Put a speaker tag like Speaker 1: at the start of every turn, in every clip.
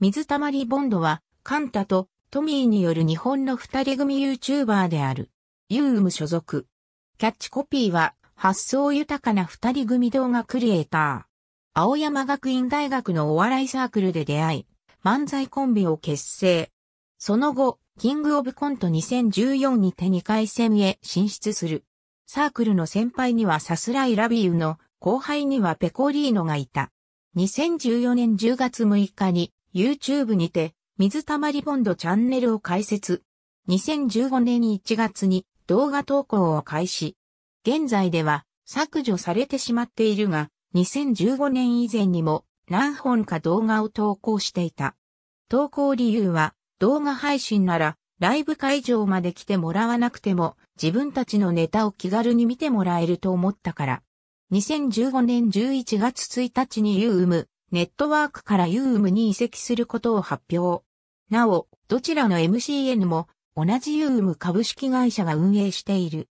Speaker 1: 水溜りボンドは、カンタとトミーによる日本の二人組 YouTuber である。ユーム所属。キャッチコピーは、発想豊かな二人組動画クリエイター。青山学院大学のお笑いサークルで出会い、漫才コンビを結成。その後、キングオブコント2014にて2回戦へ進出する。サークルの先輩にはサスライラビーの後輩にはペコリーノがいた。2014年10月6日に YouTube にて、水溜りボンドチャンネルを開設。2015年1月に動画投稿を開始。現在では削除されてしまっているが、2015年以前にも何本か動画を投稿していた。投稿理由は動画配信ならライブ会場まで来てもらわなくても自分たちのネタを気軽に見てもらえると思ったから。2015年11月1日に u ームネットワークから UM に移籍することを発表。なお、どちらの MCN も同じ UM 株式会社が運営している。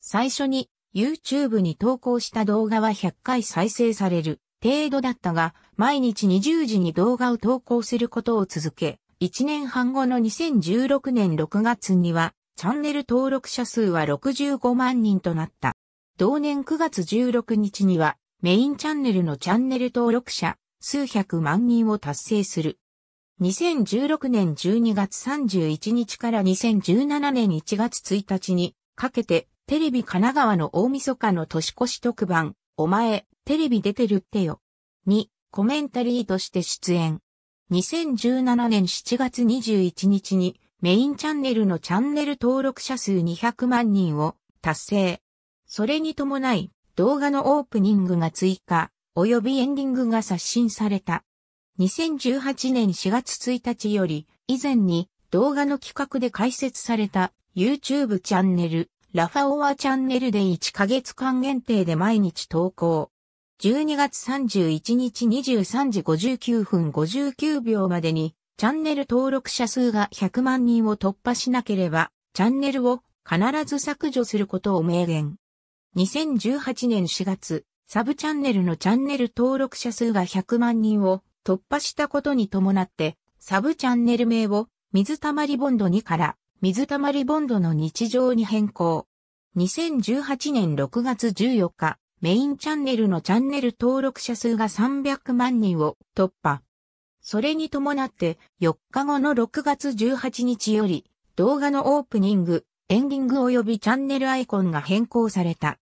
Speaker 1: 最初に YouTube に投稿した動画は100回再生される程度だったが、毎日20時に動画を投稿することを続け、1年半後の2016年6月には、チャンネル登録者数は65万人となった。同年9月16日には、メインチャンネルのチャンネル登録者数百万人を達成する。2016年12月31日から2017年1月1日にかけてテレビ神奈川の大晦日の年越し特番、お前、テレビ出てるってよ。に、コメンタリーとして出演。2017年7月21日にメインチャンネルのチャンネル登録者数200万人を達成。それに伴い動画のオープニングが追加、及びエンディングが刷新された。2018年4月1日より、以前に動画の企画で開設された YouTube チャンネル、ラファオアチャンネルで1ヶ月間限定で毎日投稿。12月31日23時59分59秒までに、チャンネル登録者数が100万人を突破しなければ、チャンネルを必ず削除することを明言。2018年4月、サブチャンネルのチャンネル登録者数が100万人を突破したことに伴って、サブチャンネル名を水溜りボンド2から水溜りボンドの日常に変更。2018年6月14日、メインチャンネルのチャンネル登録者数が300万人を突破。それに伴って4日後の6月18日より動画のオープニング、エンディング及びチャンネルアイコンが変更された。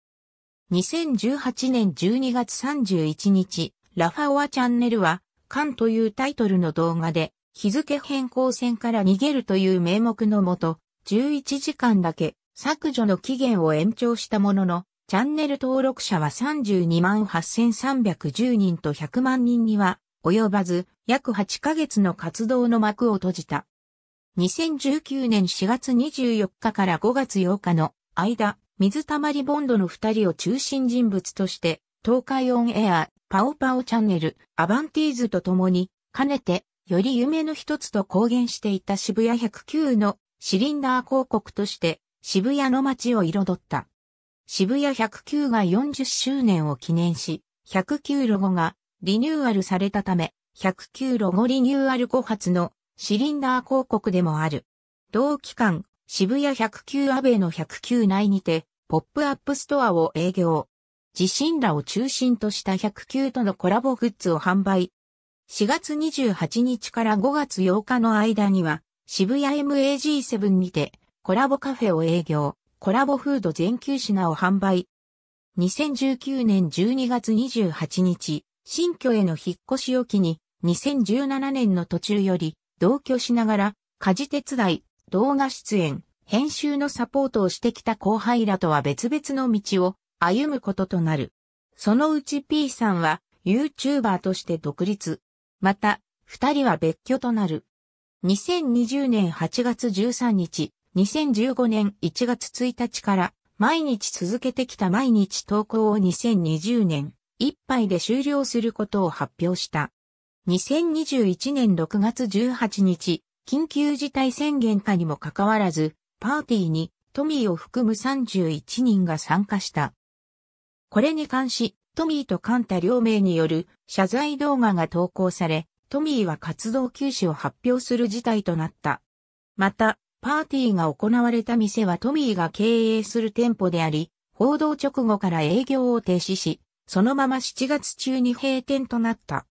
Speaker 1: 2018年12月31日、ラファオアチャンネルは、カンというタイトルの動画で、日付変更線から逃げるという名目のもと、11時間だけ削除の期限を延長したものの、チャンネル登録者は32万8310人と100万人には及ばず、約8ヶ月の活動の幕を閉じた。2019年4月24日から5月8日の間、水溜りボンドの二人を中心人物として、東海オンエア、パオパオチャンネル、アバンティーズと共に、かねて、より夢の一つと公言していた渋谷109のシリンダー広告として渋谷の街を彩った。渋谷109が40周年を記念し、109ロゴがリニューアルされたため、109ロゴリニューアル後発のシリンダー広告でもある。同期間、渋谷109アベの109内にて、ポップアップストアを営業。自身らを中心とした109とのコラボグッズを販売。4月28日から5月8日の間には、渋谷 MAG7 にて、コラボカフェを営業、コラボフード全9品を販売。2019年12月28日、新居への引っ越しを機に、2017年の途中より、同居しながら、家事手伝い、動画出演、編集のサポートをしてきた後輩らとは別々の道を歩むこととなる。そのうち P さんは YouTuber として独立。また、二人は別居となる。2020年8月13日、2015年1月1日から毎日続けてきた毎日投稿を2020年いっぱいで終了することを発表した。2021年6月18日、緊急事態宣言下にもかかわらず、パーティーにトミーを含む31人が参加した。これに関し、トミーとカンタ両名による謝罪動画が投稿され、トミーは活動休止を発表する事態となった。また、パーティーが行われた店はトミーが経営する店舗であり、報道直後から営業を停止し、そのまま7月中に閉店となった。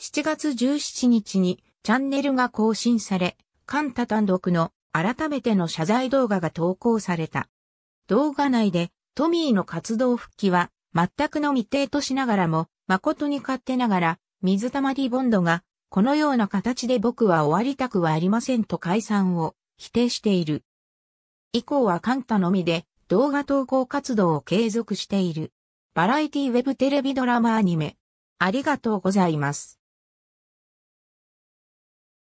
Speaker 1: 7月17日にチャンネルが更新され、カンタ単独の改めての謝罪動画が投稿された。動画内でトミーの活動復帰は全くの未定としながらも、誠に勝手ながら、水溜りボンドが、このような形で僕は終わりたくはありませんと解散を否定している。以降はカンタのみで動画投稿活動を継続している。バラエティウェブテレビドラマアニメ。ありがとうございます。